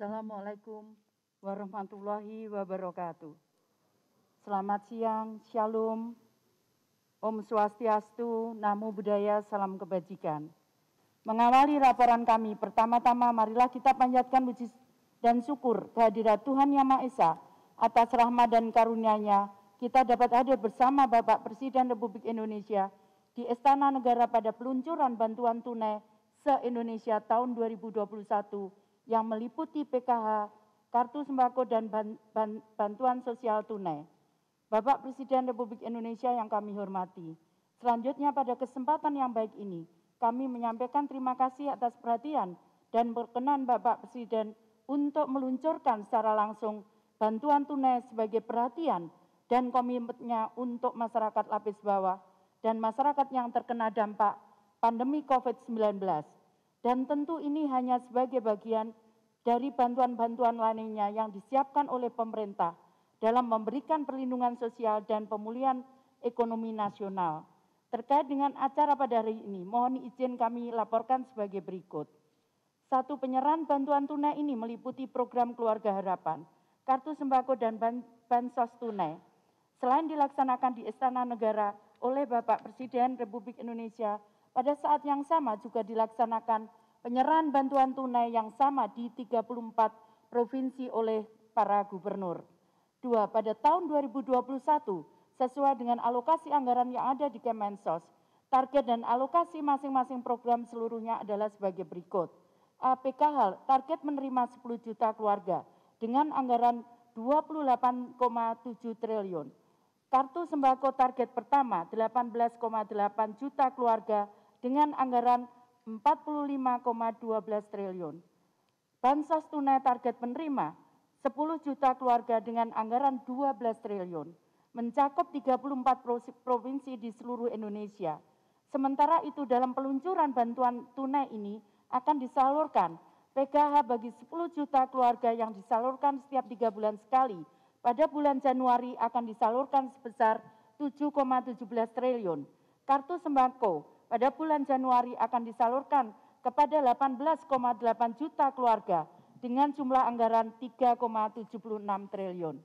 Assalamualaikum warahmatullahi wabarakatuh. Selamat siang, Shalom, Om Swastiastu, Namo Budaya, Salam Kebajikan. Mengawali laporan kami, pertama-tama marilah kita panjatkan puji dan syukur kehadirat Tuhan Yang Maha Esa atas rahmat dan karunia-Nya. Kita dapat hadir bersama Bapak Presiden Republik Indonesia di Istana Negara pada peluncuran bantuan tunai se-Indonesia tahun 2021 yang meliputi PKH, kartu sembako dan bantuan sosial tunai. Bapak Presiden Republik Indonesia yang kami hormati, selanjutnya pada kesempatan yang baik ini, kami menyampaikan terima kasih atas perhatian dan berkenan Bapak Presiden untuk meluncurkan secara langsung bantuan tunai sebagai perhatian dan komitmennya untuk masyarakat lapis bawah dan masyarakat yang terkena dampak pandemi COVID-19 dan tentu ini hanya sebagai bagian dari bantuan-bantuan lainnya yang disiapkan oleh pemerintah dalam memberikan perlindungan sosial dan pemulihan ekonomi nasional. Terkait dengan acara pada hari ini, mohon izin kami laporkan sebagai berikut. Satu penyerahan bantuan tunai ini meliputi program Keluarga Harapan, Kartu Sembako dan Bansos Tunai. Selain dilaksanakan di Istana Negara oleh Bapak Presiden Republik Indonesia pada saat yang sama juga dilaksanakan penyerahan bantuan tunai yang sama di 34 provinsi oleh para gubernur. Dua, pada tahun 2021, sesuai dengan alokasi anggaran yang ada di Kemensos, target dan alokasi masing-masing program seluruhnya adalah sebagai berikut. APKH target menerima 10 juta keluarga dengan anggaran 28,7 triliun. Kartu sembako target pertama 18,8 juta keluarga dengan anggaran 45,12 triliun. Bansos tunai target penerima 10 juta keluarga dengan anggaran 12 triliun, mencakup 34 provinsi di seluruh Indonesia. Sementara itu dalam peluncuran bantuan tunai ini akan disalurkan PKH bagi 10 juta keluarga yang disalurkan setiap tiga bulan sekali. Pada bulan Januari akan disalurkan sebesar 7,17 triliun. Kartu sembako pada bulan Januari akan disalurkan kepada 18,8 juta keluarga dengan jumlah anggaran 3,76 triliun.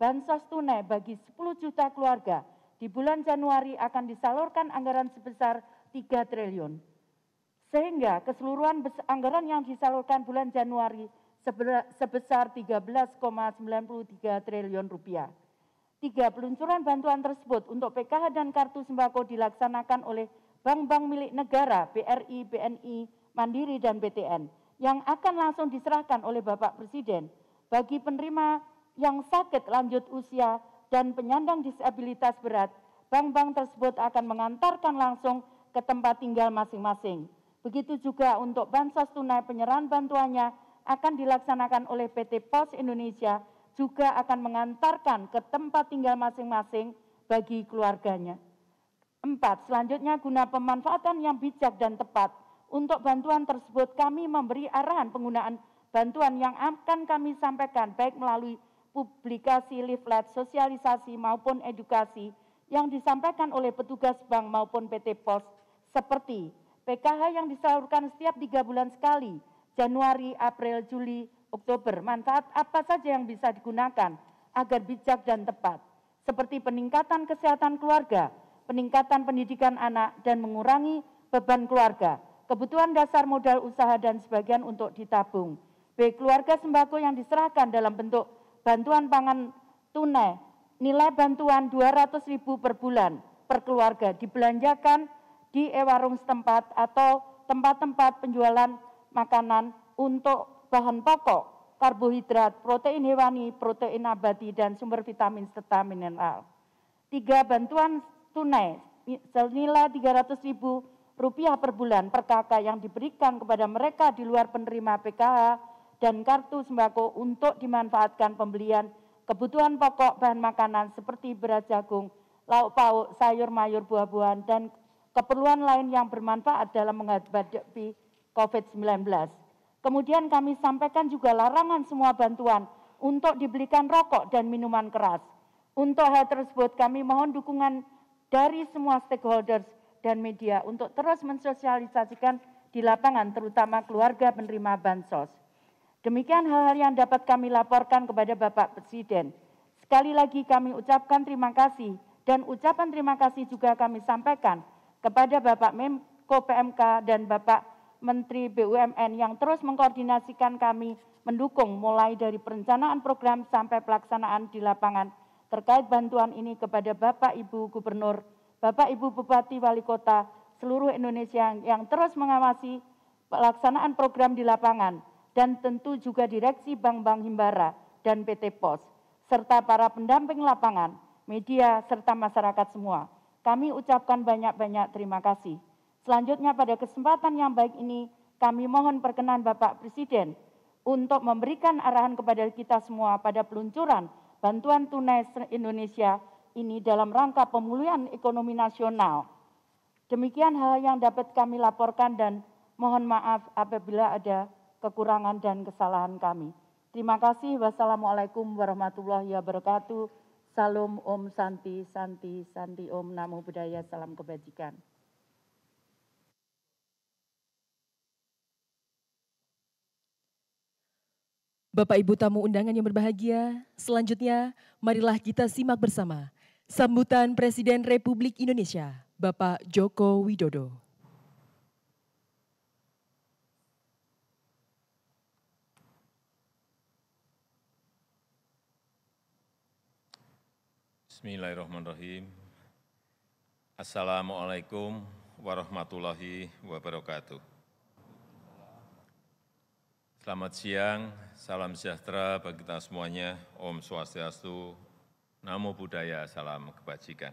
Bansos tunai bagi 10 juta keluarga di bulan Januari akan disalurkan anggaran sebesar 3 triliun. Sehingga keseluruhan anggaran yang disalurkan bulan Januari sebesar 13,93 triliun rupiah. Tiga peluncuran bantuan tersebut untuk PKH dan kartu sembako dilaksanakan oleh bank-bank milik negara, BRI, BNI, Mandiri, dan BTN yang akan langsung diserahkan oleh Bapak Presiden bagi penerima yang sakit lanjut usia dan penyandang disabilitas berat, bank-bank tersebut akan mengantarkan langsung ke tempat tinggal masing-masing. Begitu juga untuk bansos tunai penyerahan bantuannya akan dilaksanakan oleh PT Pos Indonesia juga akan mengantarkan ke tempat tinggal masing-masing bagi keluarganya. Empat, selanjutnya guna pemanfaatan yang bijak dan tepat. Untuk bantuan tersebut kami memberi arahan penggunaan bantuan yang akan kami sampaikan baik melalui publikasi leaflet, sosialisasi maupun edukasi yang disampaikan oleh petugas bank maupun PT Pos seperti PKH yang disalurkan setiap tiga bulan sekali, Januari, April, Juli, Oktober. Manfaat apa saja yang bisa digunakan agar bijak dan tepat, seperti peningkatan kesehatan keluarga, peningkatan pendidikan anak, dan mengurangi beban keluarga. Kebutuhan dasar modal usaha dan sebagian untuk ditabung. B. Keluarga sembako yang diserahkan dalam bentuk bantuan pangan tunai, nilai bantuan 200.000 per bulan per keluarga dibelanjakan di e-warung setempat atau tempat-tempat penjualan makanan untuk bahan pokok karbohidrat, protein hewani, protein abadi dan sumber vitamin serta mineral. Tiga, bantuan tunai senilai 300 ribu rupiah per bulan per kakak yang diberikan kepada mereka di luar penerima PKH dan kartu sembako untuk dimanfaatkan pembelian kebutuhan pokok bahan makanan seperti beras jagung, lauk pauk, sayur mayur, buah-buahan, dan keperluan lain yang bermanfaat dalam menghadapi COVID-19. Kemudian kami sampaikan juga larangan semua bantuan untuk dibelikan rokok dan minuman keras. Untuk hal tersebut kami mohon dukungan dari semua stakeholders dan media untuk terus mensosialisasikan di lapangan, terutama keluarga penerima bansos. Demikian hal-hal yang dapat kami laporkan kepada Bapak Presiden. Sekali lagi kami ucapkan terima kasih dan ucapan terima kasih juga kami sampaikan kepada Bapak Menko PMK dan Bapak Menteri BUMN yang terus mengkoordinasikan kami mendukung mulai dari perencanaan program sampai pelaksanaan di lapangan terkait bantuan ini kepada Bapak Ibu Gubernur, Bapak Ibu Bupati Wali Kota, seluruh Indonesia yang terus mengawasi pelaksanaan program di lapangan dan tentu juga Direksi Bank-Bank Himbara dan PT POS, serta para pendamping lapangan, media, serta masyarakat semua. Kami ucapkan banyak-banyak terima kasih. Selanjutnya pada kesempatan yang baik ini, kami mohon perkenan Bapak Presiden untuk memberikan arahan kepada kita semua pada peluncuran bantuan tunai Indonesia ini dalam rangka pemulihan ekonomi nasional. Demikian hal yang dapat kami laporkan dan mohon maaf apabila ada kekurangan dan kesalahan kami. Terima kasih. Wassalamualaikum warahmatullahi wabarakatuh. Salam Om Santi, Santi, Santi Om Namo Buddhaya, Salam Kebajikan. Bapak Ibu tamu undangan yang berbahagia, selanjutnya marilah kita simak bersama sambutan Presiden Republik Indonesia, Bapak Joko Widodo. Bismillahirrahmanirrahim. Assalamualaikum warahmatullahi wabarakatuh. Selamat siang, salam sejahtera bagi kita semuanya, Om Swastiastu, Namo Buddhaya, salam kebajikan.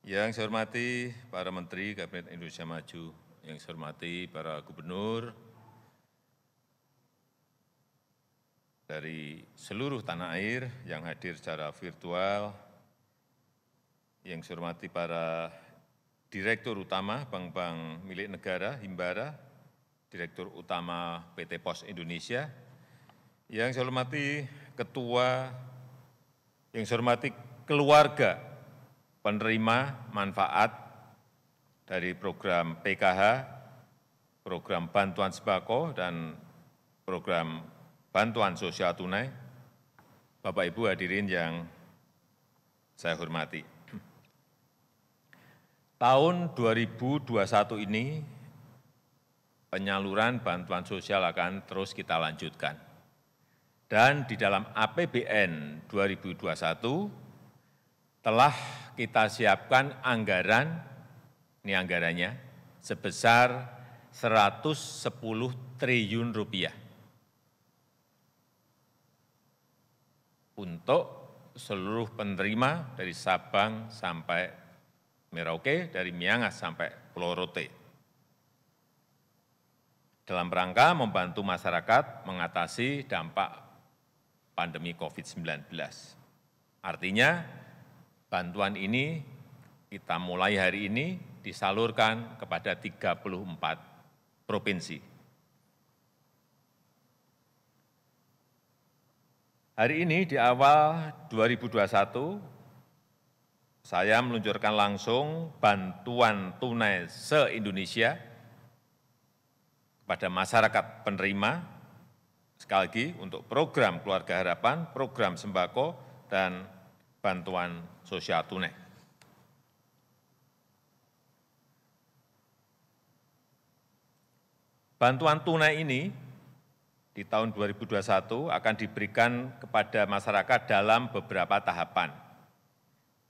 Yang saya hormati para Menteri Kabinet Indonesia Maju, yang saya hormati para gubernur dari seluruh tanah air yang hadir secara virtual, yang saya hormati para Direktur Utama Bank-Bank Milik Negara, Himbara, Direktur Utama PT Pos Indonesia, yang saya hormati Ketua, yang saya hormati keluarga penerima manfaat dari program PKH, program bantuan sembako, dan program bantuan sosial tunai, Bapak-Ibu hadirin yang saya hormati. Tahun 2021 ini penyaluran bantuan sosial akan terus kita lanjutkan. Dan di dalam APBN 2021 telah kita siapkan anggaran, ini anggarannya, sebesar 110 triliun rupiah untuk seluruh penerima dari Sabang sampai Merauke, dari Miangas sampai Pulau Rote dalam rangka membantu masyarakat mengatasi dampak pandemi COVID-19. Artinya, bantuan ini kita mulai hari ini disalurkan kepada 34 provinsi. Hari ini di awal 2021, saya meluncurkan langsung bantuan tunai se-Indonesia pada masyarakat penerima, sekali lagi untuk program Keluarga Harapan, program sembako, dan bantuan sosial tunai. Bantuan tunai ini di tahun 2021 akan diberikan kepada masyarakat dalam beberapa tahapan.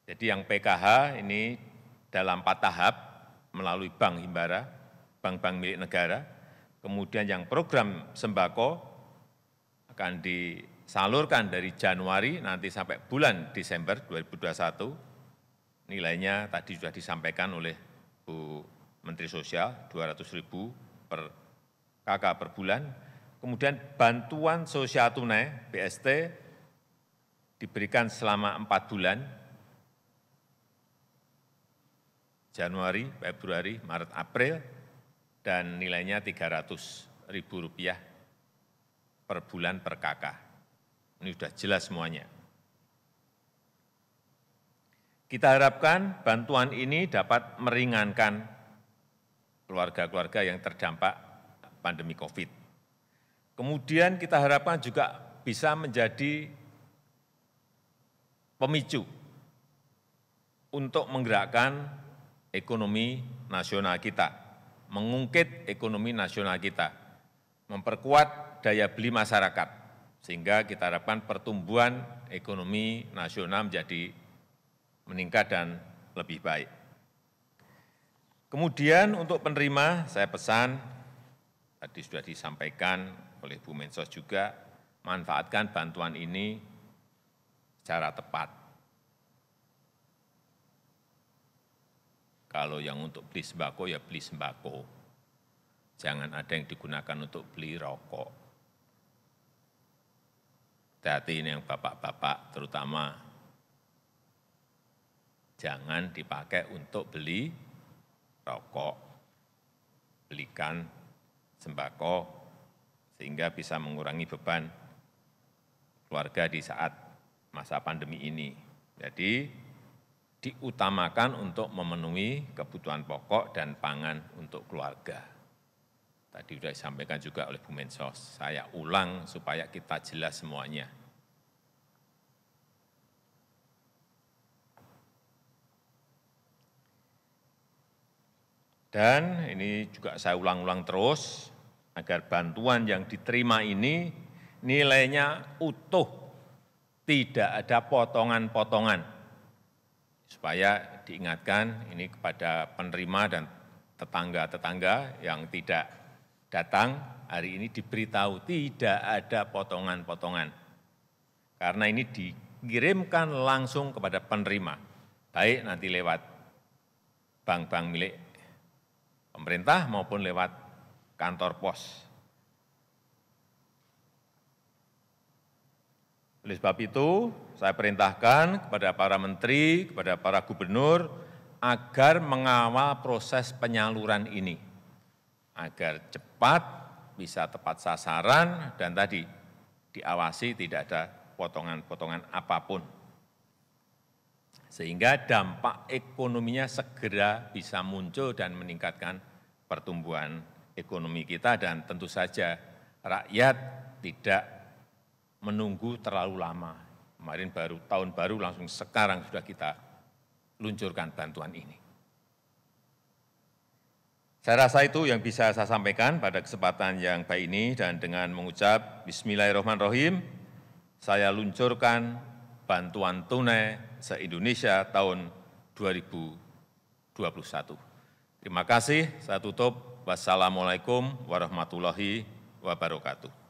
Jadi yang PKH ini dalam empat tahap melalui Bank Himbara, bank-bank milik negara, kemudian yang program sembako akan disalurkan dari Januari nanti sampai bulan Desember 2021, nilainya tadi sudah disampaikan oleh Bu Menteri Sosial, 200 ribu per KK per bulan, kemudian bantuan sosial tunai, BST, diberikan selama empat bulan, Januari, Februari, Maret, April, dan nilainya Rp300.000 per bulan per kakak. Ini sudah jelas semuanya. Kita harapkan bantuan ini dapat meringankan keluarga-keluarga yang terdampak pandemi COVID. Kemudian kita harapkan juga bisa menjadi pemicu untuk menggerakkan ekonomi nasional kita mengungkit ekonomi nasional kita, memperkuat daya beli masyarakat, sehingga kita harapkan pertumbuhan ekonomi nasional menjadi meningkat dan lebih baik. Kemudian untuk penerima, saya pesan, tadi sudah disampaikan oleh Bu Mensos juga, manfaatkan bantuan ini secara tepat. Kalau yang untuk beli sembako ya beli sembako. Jangan ada yang digunakan untuk beli rokok. Hati-hati ini yang bapak-bapak terutama. Jangan dipakai untuk beli rokok. Belikan sembako sehingga bisa mengurangi beban keluarga di saat masa pandemi ini. Jadi diutamakan untuk memenuhi kebutuhan pokok dan pangan untuk keluarga. Tadi sudah disampaikan juga oleh Bu Mensos, saya ulang supaya kita jelas semuanya. Dan ini juga saya ulang-ulang terus, agar bantuan yang diterima ini nilainya utuh, tidak ada potongan-potongan supaya diingatkan ini kepada penerima dan tetangga-tetangga yang tidak datang hari ini diberitahu tidak ada potongan-potongan. Karena ini dikirimkan langsung kepada penerima, baik nanti lewat bank-bank milik pemerintah maupun lewat kantor pos. Oleh sebab itu, saya perintahkan kepada para menteri, kepada para gubernur, agar mengawal proses penyaluran ini, agar cepat, bisa tepat sasaran, dan tadi diawasi tidak ada potongan-potongan apapun. Sehingga dampak ekonominya segera bisa muncul dan meningkatkan pertumbuhan ekonomi kita dan tentu saja rakyat tidak menunggu terlalu lama. Kemarin baru tahun baru langsung sekarang sudah kita luncurkan bantuan ini. Saya rasa itu yang bisa saya sampaikan pada kesempatan yang baik ini dan dengan mengucap Bismillahirrahmanirrahim, saya luncurkan bantuan tunai se-Indonesia tahun 2021. Terima kasih, saya tutup. Wassalamualaikum warahmatullahi wabarakatuh.